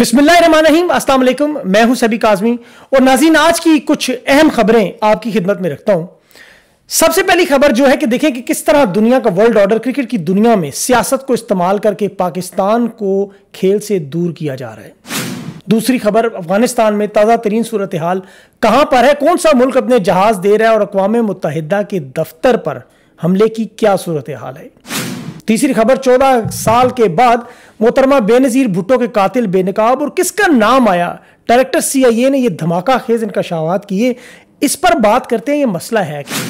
बिस्मिल्लाम अस्सलाम मैं हूं सभी काजमी और नाजीन आज की कुछ अहम खबरें आपकी खिदमत में रखता हूं सबसे पहली खबर जो है कि देखें कि किस तरह दुनिया का वर्ल्ड ऑर्डर क्रिकेट की दुनिया में सियासत को इस्तेमाल करके पाकिस्तान को खेल से दूर किया जा रहा है दूसरी खबर अफगानिस्तान में ताज़ा तरीन सूरत हाल कहाँ पर है कौन सा मुल्क अपने जहाज दे रहा है और अकवा मुतहदा के दफ्तर पर हमले की क्या सूरत हाल है तीसरी खबर चौदह साल के बाद मोहतरमा बेनजीर भुट्टो के कातिल बेनकाब और किसका नाम आया डायरेक्टर सीआईए ने यह धमाका खेज इनकशावात किए इस पर बात करते हैं ये मसला है कि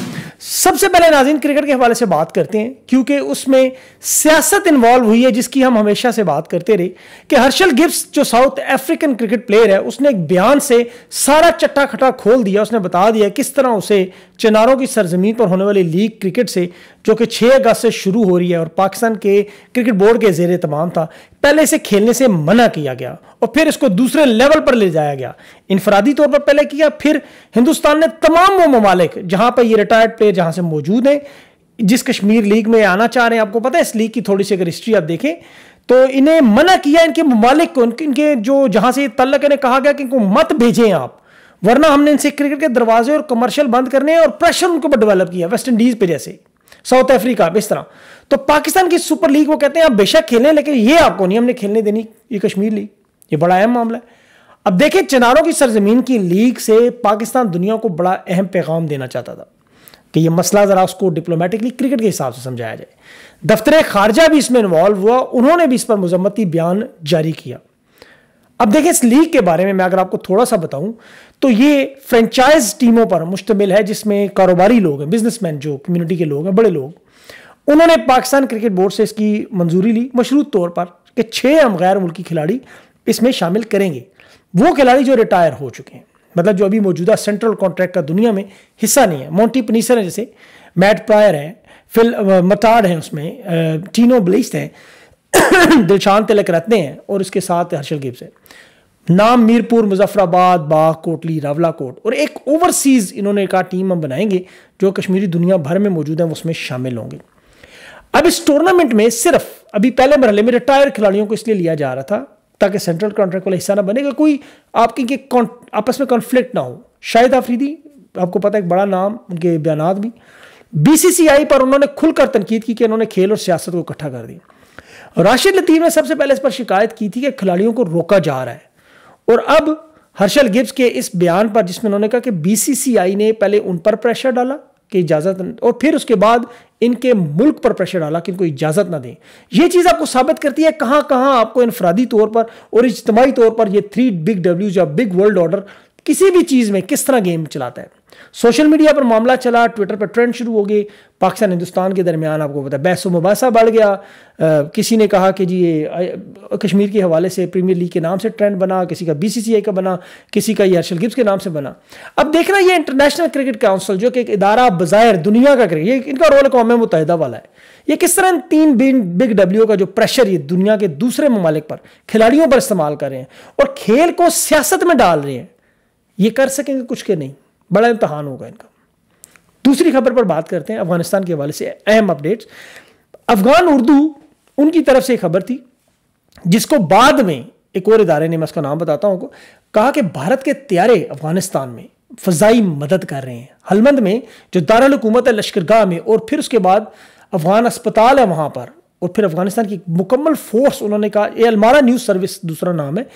सबसे पहले नाजिन क्रिकेट के हवाले से बात करते हैं क्योंकि उसमें सियासत इन्वॉल्व हुई है जिसकी हम हमेशा से बात करते रहे कि हर्षल गिब्स जो साउथ अफ्रीकन क्रिकेट प्लेयर है उसने एक बयान से सारा चट्टा खटा खोल दिया उसने बता दिया किस तरह उसे चिनारों की सरजमीन पर होने वाली लीग क्रिकेट से जो कि 6 अगस्त से शुरू हो रही है और पाकिस्तान के क्रिकेट बोर्ड के जेर तमाम था पहले इसे खेलने से मना किया गया और फिर इसको दूसरे लेवल पर ले जाया गया इनफरादी तौर पर पहले किया फिर हिंदुस्तान ने तमाम वो ममालिक जहां पर ये रिटायर्ड प्लेयर जहां से मौजूद हैं जिस कश्मीर लीग में आना चाह रहे हैं आपको पता है इस लीग की थोड़ी सी अगर हिस्ट्री आप देखें तो इन्हें मना किया इनके ममालिक को इनके जो जहां से तल्लक इन्हें कहा गया कि इनको मत भेजें आप वरना हमने इनसे क्रिकेट के दरवाजे और कमर्शियल बंद करने और प्रेशर उनके ऊपर डेवलप किया वेस्ट इंडीज पे जैसे साउथ अफ्रीका इस तरह तो पाकिस्तान की सुपर लीग वो कहते हैं आप बेशक खेलें लेकिन ये आपको नहीं हमने खेलने देनी ये कश्मीर लीग ये बड़ा अहम मामला है अब देखें चनारों की सरजमीन की लीग से पाकिस्तान दुनिया को बड़ा अहम पैगाम देना चाहता था कि यह मसला ज़रा उसको डिप्लोमेटिकली क्रिकेट के हिसाब से समझाया जाए दफ्तर खारजा भी इसमें इन्वॉल्व हुआ उन्होंने भी इस पर मजम्मती बयान जारी किया अब देखिए इस लीग के बारे में मैं अगर आपको थोड़ा सा बताऊं तो ये फ्रेंचाइज टीमों पर मुश्तमिल है जिसमें कारोबारी लोग हैं बिजनेसमैन जो कम्युनिटी के लोग हैं बड़े लोग उन्होंने पाकिस्तान क्रिकेट बोर्ड से इसकी मंजूरी ली मशरूत तौर पर कि छः हम गैर मुल्की खिलाड़ी इसमें शामिल करेंगे वो खिलाड़ी जो रिटायर हो चुके हैं मतलब जो अभी मौजूदा सेंट्रल कॉन्ट्रैक्ट का दुनिया में हिस्सा नहीं है मोंटी पनीसर है जैसे मैट प्रायर हैं फिल मताड हैं उसमें टीनो ब्लिस्ट हैं दिलशान तिलक रत्ने हैं और इसके साथ हर्षल गिब्स है नाम मीरपुर मुजफ्फराबाद बाग कोटली कोट और एक ओवरसीज इन्होंने कहा टीम हम बनाएंगे जो कश्मीरी दुनिया भर में मौजूद है उसमें शामिल होंगे अब इस टूर्नामेंट में सिर्फ अभी पहले मरहले में रिटायर खिलाड़ियों को इसलिए लिया जा रहा था ताकि सेंट्रल कॉन्ट्रैक्ट वाला हिस्सा ना बनेगा कोई आपकी के आपस में कॉन्फ्लिक्ट ना हो शाहिद आफरीदी आपको पता है एक बड़ा नाम उनके बयान भी बीसीसीआई पर उन्होंने खुलकर तनकीद की कि उन्होंने खेल और सियासत को इकट्ठा कर दिया राशिद लतीफ़ ने सबसे पहले इस पर शिकायत की थी कि खिलाड़ियों को रोका जा रहा है और अब हर्षल गिब्स के इस बयान पर जिसमें उन्होंने कहा कि बीसीसीआई ने पहले उन पर प्रेशर डाला कि इजाज़त और फिर उसके बाद इनके मुल्क पर प्रेशर डाला कि इनको इजाज़त ना दें यह चीज़ आपको साबित करती है कहां कहां आपको इनफरादी तौर पर और इज्तमाही तौर पर यह थ्री बिग डब्ल्यूज या बिग वर्ल्ड ऑर्डर किसी भी चीज़ में किस तरह गेम चलाता है सोशल मीडिया पर मामला चला ट्विटर पर ट्रेंड शुरू हो गई पाकिस्तान हिंदुस्तान के दरमियान आपको पता बहसो मुबासा बढ़ गया आ, किसी ने कहा कि जी ये कश्मीर के हवाले से प्रीमियर लीग के नाम से ट्रेंड बना किसी का बीसीसीआई का बना किसी का ये हर्षल गिब्स के नाम से बना अब देखना ये इंटरनेशनल क्रिकेट काउंसिल जो कि एक इदारा बज़ाहिर दुनिया का क्रिकेट ये इनका रोल कौम मुतहदा वाला है ये किस तरह तीन तीन बिग डब्ल्यू का जो प्रेशर ये दुनिया के दूसरे ममालिक पर खिलाड़ियों पर इस्तेमाल कर रहे हैं और खेल को सियासत में डाल रहे हैं ये कर सकेंगे कुछ के नहीं बड़ा इम्तहान होगा इनका दूसरी खबर पर बात करते हैं अफगानिस्तान के हवाले से अहम अपडेट्स अफगान उर्दू उनकी तरफ से खबर थी जिसको बाद में एक और इदारे ने मैं उसका नाम बताता हूँ कहा कि भारत के त्यारे अफगानिस्तान में फजाई मदद कर रहे हैं हलमंद में जो दारकूमत है लश्करगाह में और फिर उसके बाद अफगान अस्पताल है वहाँ पर और फिर अफगानिस्तान की मुकम्मल फोर्स उन्होंने कहा ये अलमारा न्यूज़ सर्विस दूसरा नाम है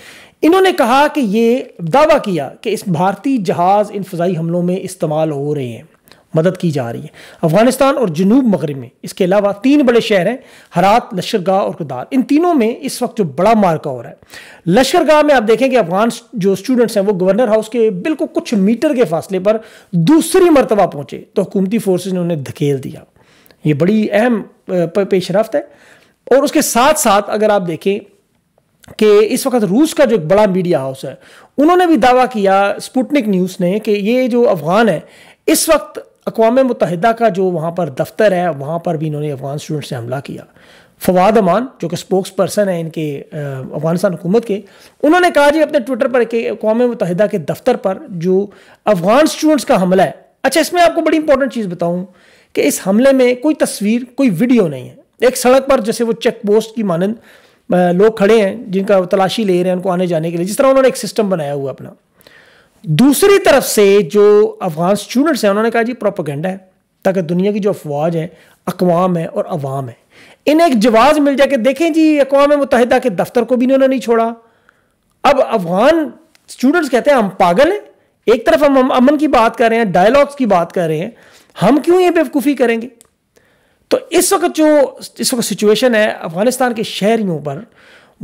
इन्होंने कहा कि ये दावा किया कि इस भारतीय जहाज़ इन फजाई हमलों में इस्तेमाल हो रहे हैं मदद की जा रही है अफगानिस्तान और जनूब मगरब में इसके अलावा तीन बड़े शहर हैं हरात लश्करगाह और कदार इन तीनों में इस वक्त जो बड़ा मार्का हो रहा है लश्करगाह में आप देखें कि अफगान जो स्टूडेंट्स हैं वो गवर्नर हाउस के बिल्कुल कुछ मीटर के फासले पर दूसरी मरतबा पहुंचे तो हुकूमती फोर्सेज ने उन्हें धकेल दिया ये बड़ी अहम पेश रफ्त है और उसके साथ साथ अगर आप देखें कि इस वक्त रूस का जो एक बड़ा मीडिया हाउस है उन्होंने भी दावा किया स्पुटनिक न्यूज़ ने कि ये जो अफ़गान है इस वक्त अकवा मुतहदा का जो वहाँ पर दफ्तर है वहाँ पर भी इन्होंने अफ़गान स्टूडेंट से हमला किया फवाद अमान जो कि स्पोक्स पर्सन है इनके अफगानिस्तान हुकूमत के उन्होंने कहा जी अपने ट्विटर पर कि अकवा मुतहदा के दफ्तर पर जो अफ़गान स्टूडेंट्स का हमला है अच्छा इसमें आपको बड़ी इंपॉर्टेंट चीज़ बताऊँ कि इस हमले में कोई तस्वीर कोई वीडियो नहीं है एक सड़क पर जैसे वो चेक पोस्ट की मानंद लोग खड़े हैं जिनका तलाशी ले रहे हैं उनको आने जाने के लिए जिस तरह उन्होंने एक सिस्टम बनाया हुआ अपना दूसरी तरफ से जो अफगान स्टूडेंट्स हैं उन्होंने कहा जी प्रोपोगेंडा है ताकि दुनिया की जो अफवाज है अकवाम है और अवाम है इन्हें एक जवाब मिल जाए कि देखें जी अकवाम मुतहदा के दफ्तर को भी इन्होंने नहीं छोड़ा अब अफगान स्टूडेंट्स कहते हैं हम पागल हैं एक तरफ हम, हम अमन की बात कर रहे हैं डायलॉग्स की बात कर रहे हैं हम क्यों ये बेवकूफ़ी करेंगे तो इस वक्त जो इस वक्त सिचुएशन है अफगानिस्तान के शहरियों पर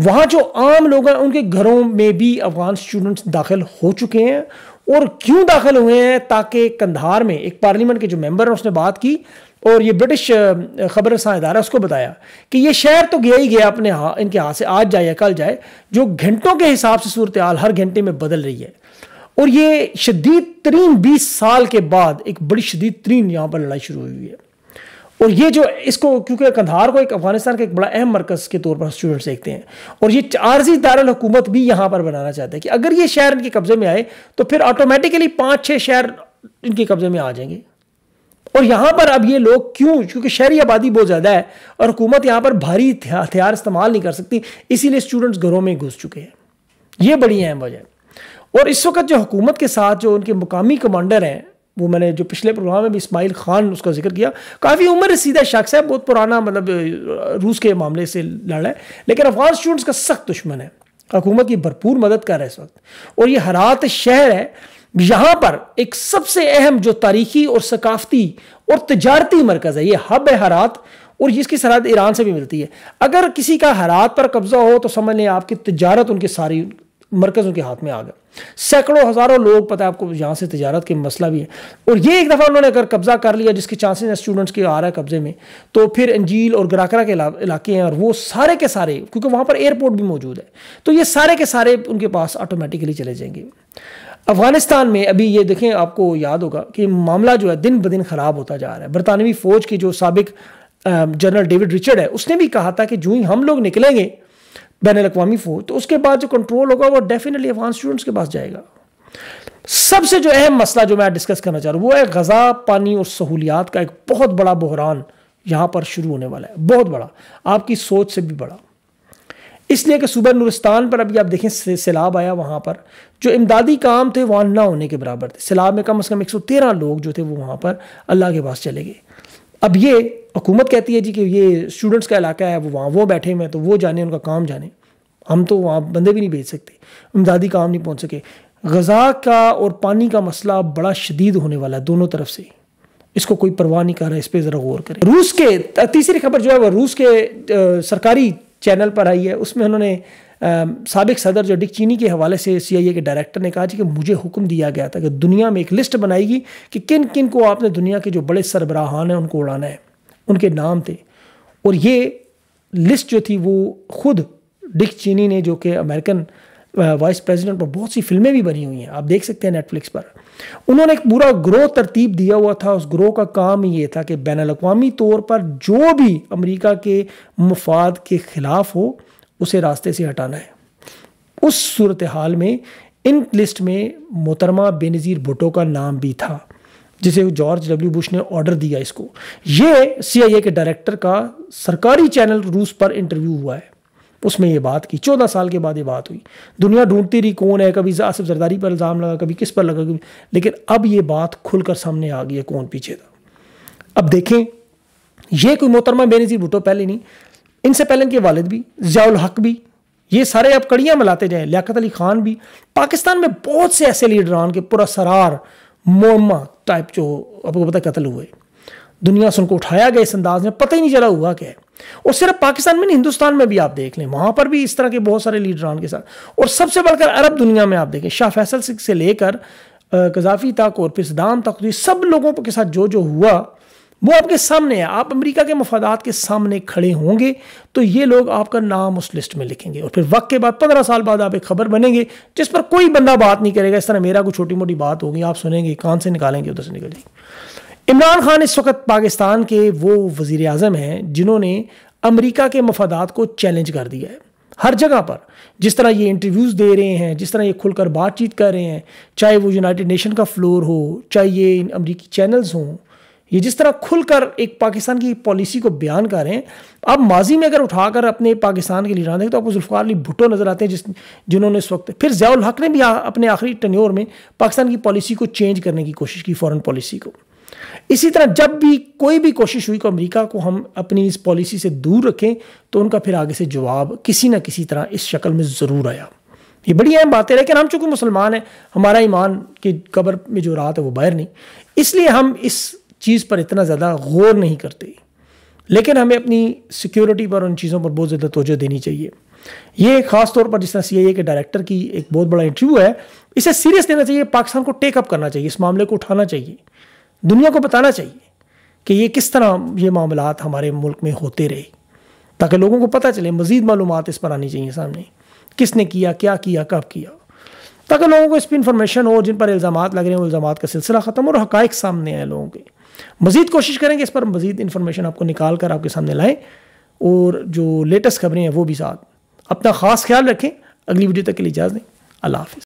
वहां जो आम लोग हैं उनके घरों में भी अफगान स्टूडेंट्स दाखिल हो चुके हैं और क्यों दाखिल हुए हैं ताकि कंधार में एक पार्लियामेंट के जो मेंबर हैं उसने बात की और ये ब्रिटिश खबर इदारा उसको बताया कि ये शहर तो गया ही गया अपने हाँ इनके हाथ से आज जाए या कल जाए जो घंटों के हिसाब से सूरत हाल हर घंटे में बदल रही है और ये शदीद तरीन बीस साल के बाद एक बड़ी शदीद तरीन यहाँ पर लड़ाई शुरू हुई है और ये जो इसको क्योंकि कंधार को एक अफगानिस्तान का एक बड़ा अहम मरकज़ के तौर पर स्टूडेंट्स देखते हैं और ये आर्जी दारकूमत भी यहाँ पर बनाना चाहते हैं कि अगर ये शहर इनके कब्ज़े में आए तो फिर ऑटोमेटिकली पाँच छः शहर इनके कब्ज़े में आ जाएंगे और यहाँ पर अब ये लोग क्यों क्योंकि शहरी आबादी बहुत ज़्यादा है और हुकूमत यहाँ पर भारी हथियार इस्तेमाल नहीं कर सकती इसीलिए स्टूडेंट्स घरों में घुस चुके हैं ये बड़ी अहम वजह है और इस वक्त जो हुकूमत के साथ जो उनके मुकामी कमांडर हैं वो मैंने जो पिछले प्रोग्राम में भी इसमाइल खान उसका जिक्र किया काफ़ी उम्र सीधा शख्स है बहुत पुराना मतलब रूस के मामले से लड़ा है लेकिन अफगान स्टूडेंट्स का सख्त दुश्मन है हकूमत की भरपूर मदद कर रहा है इस वक्त और ये हरात शहर है यहाँ पर एक सबसे अहम जो तारीखी और सकाफती और तजारती मरकज़ है ये हब है हरात और जिसकी सरहद ईरान से भी मिलती है अगर किसी का हरात पर कब्ज़ा हो तो समझ लें आपकी तजारत उनकी सारी मरकज़ उनके हाथ में आ गया सैकड़ों हज़ारों लोग पता है आपको यहाँ से तजारत के मसला भी है और ये एक दफ़ा उन्होंने अगर कब्ज़ा कर लिया जिसके चांसेस हैं स्टूडेंट्स के आ रहा है कब्ज़े में तो फिर अंजील और ग्राकरा के इलाके हैं और वो सारे के सारे क्योंकि वहाँ पर एयरपोर्ट भी मौजूद है तो ये सारे के सारे उनके पास ऑटोमेटिकली चले जाएंगे अफगानिस्तान में अभी ये देखें आपको याद होगा कि मामला जो है दिन ब दिन ख़राब होता जा रहा है बरतानवी फ़ौज के जो सबक जनरल डेविड रिचर्ड है उसने भी कहा था कि जूं ही हम लोग निकलेंगे बैन अवी फौज तो उसके बाद जो कंट्रोल होगा वो डेफिनेटली अफगान स्टूडेंट्स के पास जाएगा सबसे जो अहम मसला जो मैं डिस्कस करना चाह रहा हूँ वो है गज़ा पानी और सहूलियात का एक बहुत बड़ा बहरान यहाँ पर शुरू होने वाला है बहुत बड़ा आपकी सोच से भी बड़ा इसलिए कि सूबह नुरस्तान पर अभी आप देखें सैलाब आया वहाँ पर जो इमदादी काम थे वहाँ ना होने के बराबर थे सैलाब में कम अज़ कम एक सौ तेरह लोग जो थे वो वहाँ पर अल्लाह के पास चले गए अब ये हुकूमत कहती है जी कि ये स्टूडेंट्स का इलाका है वो वहाँ वो बैठे हुए हैं तो वो जाने उनका काम जाने हम तो वहाँ बंदे भी नहीं भेज सकते इमदादी काम नहीं पहुँच सके गज़ा का और पानी का मसला बड़ा शदीद होने वाला है दोनों तरफ से इसको कोई परवाह नहीं कर रहा इस पर ज़रा गौर करें रूस के तीसरी खबर जो है वह रूस के सरकारी चैनल पर आई है उसमें उन्होंने सबक सदर जो डिक चीनी के हवाले से सी आई ए के डायरेक्टर ने कहा कि मुझे हुक्म दिया गया था कि दुनिया में एक लिस्ट बनाएगी कि किन किन को आपने दुनिया के जो बड़े सरबराहान हैं उनको उड़ाना है उनके नाम थे और ये लिस्ट जो थी वो खुद डिक चीनी ने जो कि अमेरिकन वाइस प्रेसिडेंट पर बहुत सी फिल्में भी बनी हुई हैं आप देख सकते हैं नेटफ्लिक्स पर उन्होंने एक पूरा ग्रोह तरतीब दिया हुआ था उस ग्रोह का काम ये था कि बैन अवी तौर पर जो भी अमेरिका के मफाद के ख़िलाफ़ हो उसे रास्ते से हटाना है उस सूरत हाल में इन लिस्ट में मोहतरमा बेनज़ीर भुटो का नाम भी था जिसे जॉर्ज डब्ल्यू बुश ने ऑर्डर दिया इसको ये सीआईए के डायरेक्टर का सरकारी चैनल रूस पर इंटरव्यू हुआ है उसमें ये बात की चौदह साल के बाद ये बात हुई दुनिया ढूंढती रही कौन है कभी आसिफ जरदारी पर इल्ज़ाम लगा कभी किस पर लगा कभी लेकिन अब ये बात खुलकर सामने आ गई है कौन पीछे था अब देखें यह कोई मोहतरमा बेनज़ीर भुटो पहले नहीं इनसे पहले इनके वालिद भी ज़ियाउल हक भी ये सारे आप कड़ियाँ मिलाते जाएँ लियात अली खान भी पाकिस्तान में बहुत से ऐसे लीडरान के पुरासरार मोमा टाइप जो आपको पता कत्ल हुए दुनिया से उनको उठाया गया इस अंदाज में पता ही नहीं चला हुआ क्या है और सिर्फ पाकिस्तान में नहीं हिंदुस्तान में भी आप देख लें वहाँ पर भी इस तरह के बहुत सारे लीडरान के साथ और सबसे बढ़कर अरब दुनिया में आप देखें शाह फैसल से लेकर कजाफी तक और फिर सदाम तक तो सब लोगों के साथ जो जो हुआ वो आपके सामने है आप अमेरिका के मफादात के सामने खड़े होंगे तो ये लोग आपका नाम उस लिस्ट में लिखेंगे और फिर वक्त के बाद पंद्रह साल बाद आप एक खबर बनेंगे जिस पर कोई बंदा बात नहीं करेगा इस तरह मेरा कोई छोटी मोटी बात होगी आप सुनेंगे कान से निकालेंगे उधर से निकलेंगे इमरान खान इस वक्त पाकिस्तान के वो वजीर अजम हैं जिन्होंने अमरीका के मफादात को चैलेंज कर दिया है हर जगह पर जिस तरह ये इंटरव्यूज़ दे रहे हैं जिस तरह ये खुलकर बातचीत कर रहे हैं चाहे वो यूनाइटेड नेशन का फ्लोर हो चाहे ये अमरीकी चैनल्स हों ये जिस तरह खुलकर एक पाकिस्तान की पॉलिसी को बयान कर रहे हैं अब माजी में अगर उठाकर अपने पाकिस्तान के लिए देखें तो आपको जुल्फ़ार अली भुट्टो नज़र आते हैं जिस जिन्होंने इस वक्त फिर जयाल हक ने भी अपने आखिरी टनोर में पाकिस्तान की पॉलिसी को चेंज करने की कोशिश की फॉरेन पॉलिसी को इसी तरह जब भी कोई भी कोशिश हुई को अमरीका को हम अपनी इस पॉलिसी से दूर रखें तो उनका फिर आगे से जवाब किसी न किसी तरह इस शक्ल में ज़रूर आया ये बड़ी अहम बात है लेकिन हम चूंकि मुसलमान हैं हमारा ईमान की कबर में जो रात है वो बाहर नहीं इसलिए हम इस चीज़ पर इतना ज़्यादा गौर नहीं करते लेकिन हमें अपनी सिक्योरिटी पर उन चीज़ों पर बहुत ज़्यादा तोजह देनी चाहिए ये खास तौर पर जिस तरह सी के डायरेक्टर की एक बहुत बड़ा इंटरव्यू है इसे सीरियस लेना चाहिए पाकिस्तान को टेकअप करना चाहिए इस मामले को उठाना चाहिए दुनिया को बताना चाहिए कि ये किस तरह ये मामला हमारे मुल्क में होते रहे ताकि लोगों को पता चले मज़ीद मालूम इस पर आनी चाहिए सामने किसने किया क्या किया कब किया ताकि लोगों को इस पर इंफॉर्मेशन हो जिन पर इल्ज़ाम लग रहे हैं वो इल्ज़ाम का सिलसिला ख़त्म और हक़ सामने आए लोगों के मज़ीद कोशिश करेंगे इस पर मज़ीद इन्फॉर्मेशन आपको निकाल कर आपके सामने लाएँ और जो लेटेस्ट खबरें हैं वो भी साथ अपना ख़ास ख्याल रखें अगली वीडियो तक के लिए इजाज़ दें अल्लाह हाफिज़